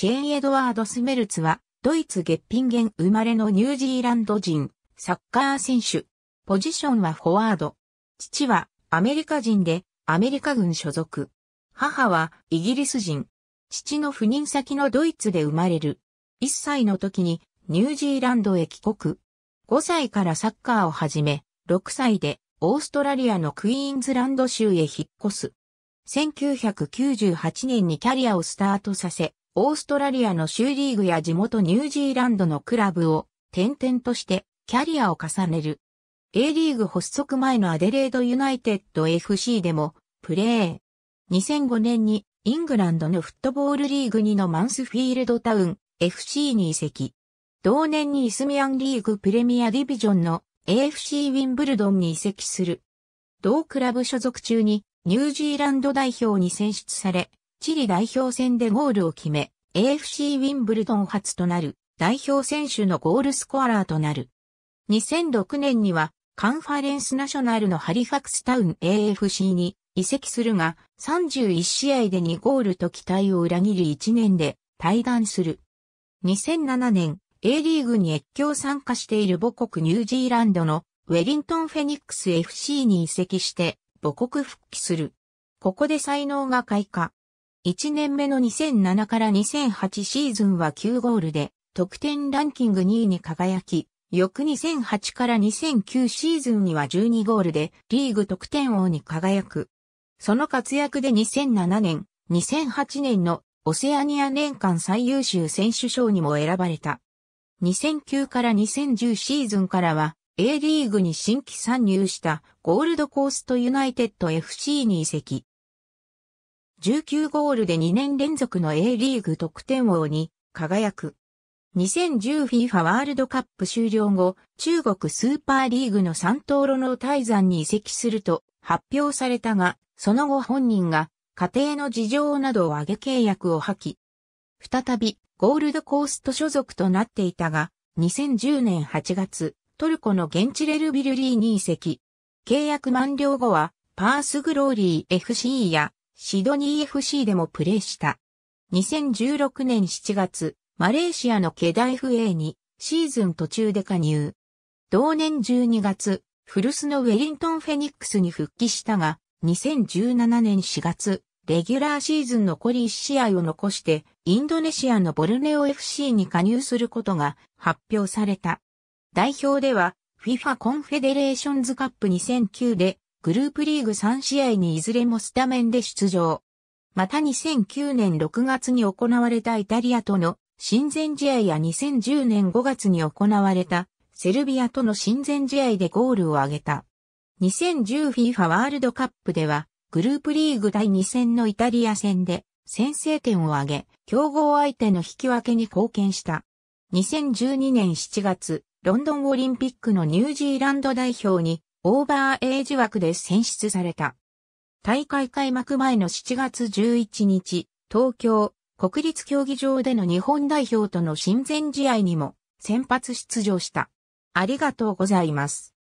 シェーン・エドワード・スメルツは、ドイツ月ゲ源生まれのニュージーランド人、サッカー選手。ポジションはフォワード。父はアメリカ人で、アメリカ軍所属。母はイギリス人。父の赴任先のドイツで生まれる。1歳の時にニュージーランドへ帰国。5歳からサッカーを始め、6歳でオーストラリアのクイーンズランド州へ引っ越す。1998年にキャリアをスタートさせ、オーストラリアの州リーグや地元ニュージーランドのクラブを転々としてキャリアを重ねる。A リーグ発足前のアデレードユナイテッド FC でもプレー。2005年にイングランドのフットボールリーグ2のマンスフィールドタウン FC に移籍。同年にイスミアンリーグプレミアディビジョンの AFC ウィンブルドンに移籍する。同クラブ所属中にニュージーランド代表に選出され、チリ代表戦でゴールを決め、AFC ウィンブルドン初となる代表選手のゴールスコアラーとなる。2006年にはカンファレンスナショナルのハリファクスタウン AFC に移籍するが31試合で2ゴールと期待を裏切り1年で退団する。2007年 A リーグに越境参加している母国ニュージーランドのウェリントン・フェニックス FC に移籍して母国復帰する。ここで才能が開花。1年目の2007から2008シーズンは9ゴールで、得点ランキング2位に輝き、翌2008から2009シーズンには12ゴールでリーグ得点王に輝く。その活躍で2007年、2008年のオセアニア年間最優秀選手賞にも選ばれた。2009から2010シーズンからは A リーグに新規参入したゴールドコーストユナイテッド FC に移籍。19ゴールで2年連続の A リーグ得点王に輝く。2010FIFA ワールドカップ終了後、中国スーパーリーグの三灯路の大山に移籍すると発表されたが、その後本人が家庭の事情などを挙げ契約を破棄。再び、ゴールドコースト所属となっていたが、2010年8月、トルコの現地レルビルリーに移籍。契約満了後は、パースグローリー FC やシドニー FC でもプレーした。2016年7月、マレーシアのケダイフ A にシーズン途中で加入。同年12月、フルスのウェリントンフェニックスに復帰したが、2017年4月、レギュラーシーズン残り1試合を残して、インドネシアのボルネオ FC に加入することが発表された。代表では、FIFA コンフェデレーションズカップ2009でグループリーグ3試合にいずれもスタメンで出場。また2009年6月に行われたイタリアとの親善試合や2010年5月に行われたセルビアとの親善試合でゴールを挙げた。2010FIFA ワールドカップではグループリーグ第2戦のイタリア戦で先制点を挙げ、競合相手の引き分けに貢献した。2012年7月、ロンドンオリンピックのニュージーランド代表にオーバーエイジ枠で選出された。大会開幕前の7月11日、東京国立競技場での日本代表との親善試合にも先発出場した。ありがとうございます。